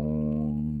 뿅.